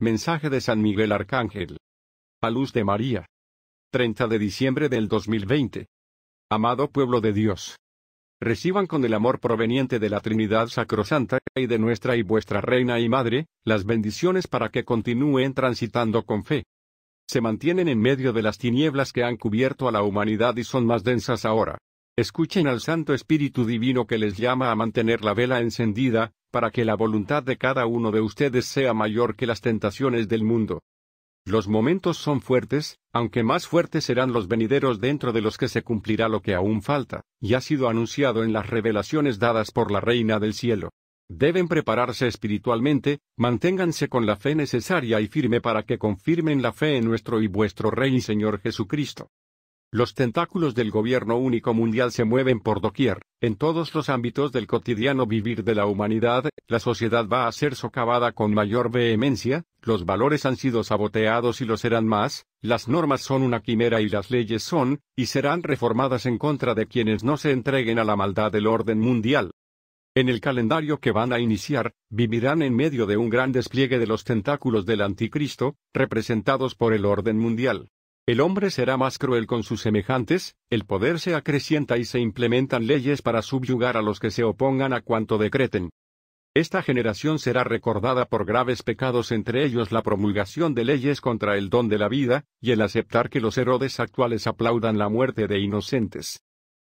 Mensaje de San Miguel Arcángel. A luz de María. 30 de diciembre del 2020. Amado pueblo de Dios. Reciban con el amor proveniente de la Trinidad Sacrosanta y de nuestra y vuestra Reina y Madre, las bendiciones para que continúen transitando con fe. Se mantienen en medio de las tinieblas que han cubierto a la humanidad y son más densas ahora. Escuchen al Santo Espíritu Divino que les llama a mantener la vela encendida, para que la voluntad de cada uno de ustedes sea mayor que las tentaciones del mundo. Los momentos son fuertes, aunque más fuertes serán los venideros dentro de los que se cumplirá lo que aún falta, y ha sido anunciado en las revelaciones dadas por la Reina del Cielo. Deben prepararse espiritualmente, manténganse con la fe necesaria y firme para que confirmen la fe en nuestro y vuestro Rey y Señor Jesucristo. Los tentáculos del gobierno único mundial se mueven por doquier, en todos los ámbitos del cotidiano vivir de la humanidad, la sociedad va a ser socavada con mayor vehemencia, los valores han sido saboteados y lo serán más, las normas son una quimera y las leyes son, y serán reformadas en contra de quienes no se entreguen a la maldad del orden mundial. En el calendario que van a iniciar, vivirán en medio de un gran despliegue de los tentáculos del anticristo, representados por el orden mundial. El hombre será más cruel con sus semejantes, el poder se acrecienta y se implementan leyes para subyugar a los que se opongan a cuanto decreten. Esta generación será recordada por graves pecados entre ellos la promulgación de leyes contra el don de la vida, y el aceptar que los herodes actuales aplaudan la muerte de inocentes.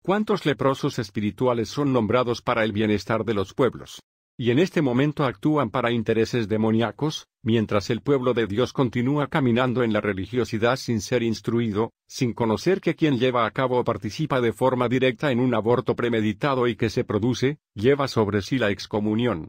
¿Cuántos leprosos espirituales son nombrados para el bienestar de los pueblos? y en este momento actúan para intereses demoníacos, mientras el pueblo de Dios continúa caminando en la religiosidad sin ser instruido, sin conocer que quien lleva a cabo o participa de forma directa en un aborto premeditado y que se produce, lleva sobre sí la excomunión.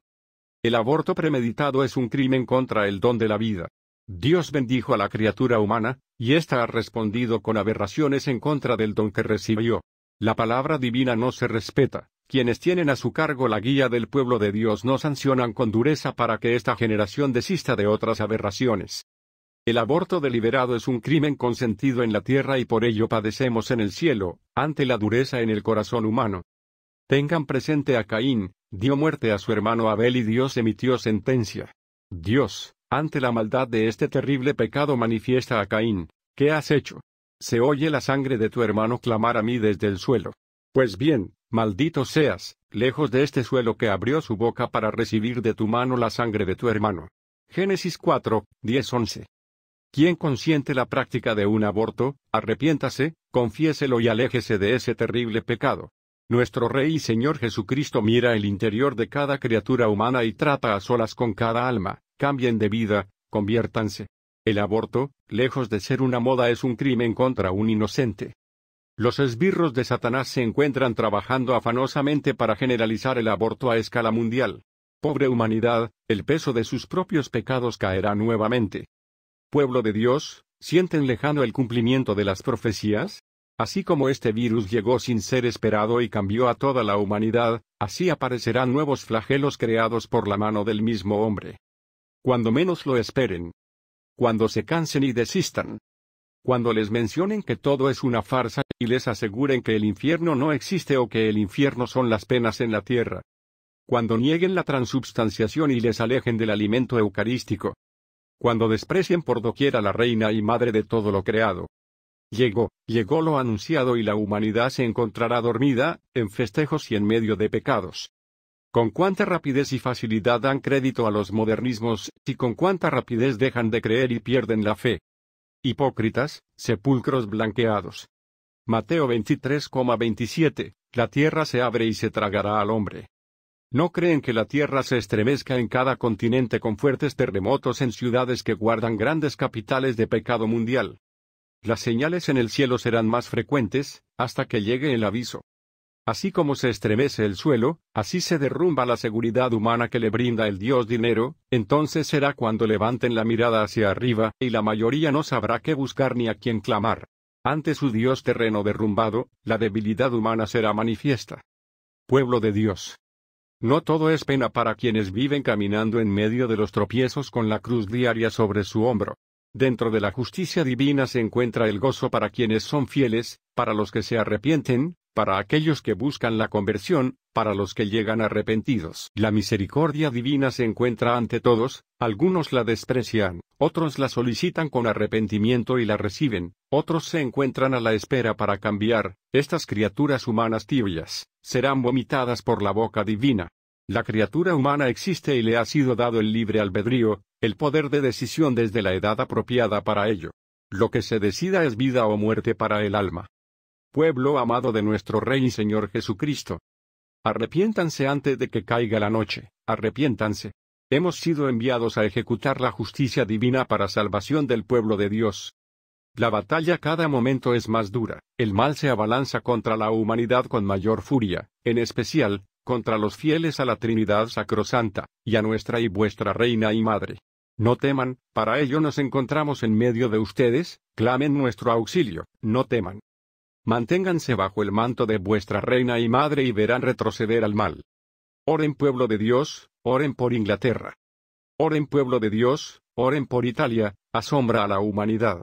El aborto premeditado es un crimen contra el don de la vida. Dios bendijo a la criatura humana, y ésta ha respondido con aberraciones en contra del don que recibió. La palabra divina no se respeta, quienes tienen a su cargo la guía del pueblo de Dios no sancionan con dureza para que esta generación desista de otras aberraciones. El aborto deliberado es un crimen consentido en la tierra y por ello padecemos en el cielo, ante la dureza en el corazón humano. Tengan presente a Caín, dio muerte a su hermano Abel y Dios emitió sentencia. Dios, ante la maldad de este terrible pecado manifiesta a Caín, ¿qué has hecho? Se oye la sangre de tu hermano clamar a mí desde el suelo. Pues bien, Maldito seas, lejos de este suelo que abrió su boca para recibir de tu mano la sangre de tu hermano. Génesis 4, 10-11. Quien consiente la práctica de un aborto, arrepiéntase, confiéselo y aléjese de ese terrible pecado. Nuestro Rey y Señor Jesucristo mira el interior de cada criatura humana y trata a solas con cada alma, cambien de vida, conviértanse. El aborto, lejos de ser una moda, es un crimen contra un inocente. Los esbirros de Satanás se encuentran trabajando afanosamente para generalizar el aborto a escala mundial. Pobre humanidad, el peso de sus propios pecados caerá nuevamente. Pueblo de Dios, ¿sienten lejano el cumplimiento de las profecías? Así como este virus llegó sin ser esperado y cambió a toda la humanidad, así aparecerán nuevos flagelos creados por la mano del mismo hombre. Cuando menos lo esperen. Cuando se cansen y desistan. Cuando les mencionen que todo es una farsa, y les aseguren que el infierno no existe o que el infierno son las penas en la tierra. Cuando nieguen la transubstanciación y les alejen del alimento eucarístico. Cuando desprecien por doquiera la reina y madre de todo lo creado. Llegó, llegó lo anunciado y la humanidad se encontrará dormida, en festejos y en medio de pecados. Con cuánta rapidez y facilidad dan crédito a los modernismos, y con cuánta rapidez dejan de creer y pierden la fe. Hipócritas, sepulcros blanqueados. Mateo 23,27, la tierra se abre y se tragará al hombre. ¿No creen que la tierra se estremezca en cada continente con fuertes terremotos en ciudades que guardan grandes capitales de pecado mundial? Las señales en el cielo serán más frecuentes, hasta que llegue el aviso. Así como se estremece el suelo, así se derrumba la seguridad humana que le brinda el Dios dinero, entonces será cuando levanten la mirada hacia arriba, y la mayoría no sabrá qué buscar ni a quién clamar. Ante su Dios terreno derrumbado, la debilidad humana será manifiesta. Pueblo de Dios. No todo es pena para quienes viven caminando en medio de los tropiezos con la cruz diaria sobre su hombro. Dentro de la justicia divina se encuentra el gozo para quienes son fieles, para los que se arrepienten, para aquellos que buscan la conversión, para los que llegan arrepentidos. La misericordia divina se encuentra ante todos, algunos la desprecian, otros la solicitan con arrepentimiento y la reciben, otros se encuentran a la espera para cambiar, estas criaturas humanas tibias, serán vomitadas por la boca divina. La criatura humana existe y le ha sido dado el libre albedrío, el poder de decisión desde la edad apropiada para ello. Lo que se decida es vida o muerte para el alma pueblo amado de nuestro Rey y Señor Jesucristo. Arrepiéntanse antes de que caiga la noche, arrepiéntanse. Hemos sido enviados a ejecutar la justicia divina para salvación del pueblo de Dios. La batalla cada momento es más dura, el mal se abalanza contra la humanidad con mayor furia, en especial, contra los fieles a la Trinidad Sacrosanta, y a nuestra y vuestra Reina y Madre. No teman, para ello nos encontramos en medio de ustedes, clamen nuestro auxilio, no teman. Manténganse bajo el manto de vuestra reina y madre y verán retroceder al mal. Oren pueblo de Dios, oren por Inglaterra. Oren pueblo de Dios, oren por Italia, asombra a la humanidad.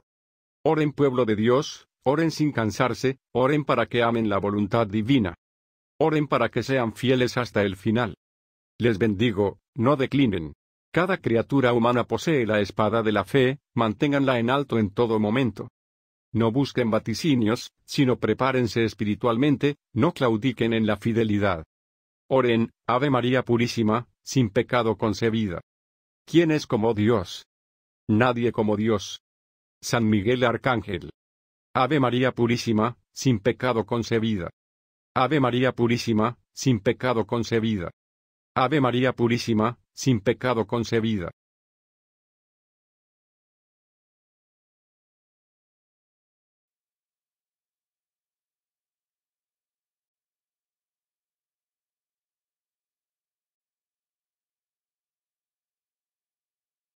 Oren pueblo de Dios, oren sin cansarse, oren para que amen la voluntad divina. Oren para que sean fieles hasta el final. Les bendigo, no declinen. Cada criatura humana posee la espada de la fe, manténganla en alto en todo momento. No busquen vaticinios, sino prepárense espiritualmente, no claudiquen en la fidelidad. Oren, Ave María Purísima, sin pecado concebida. ¿Quién es como Dios? Nadie como Dios. San Miguel Arcángel. Ave María Purísima, sin pecado concebida. Ave María Purísima, sin pecado concebida. Ave María Purísima, sin pecado concebida.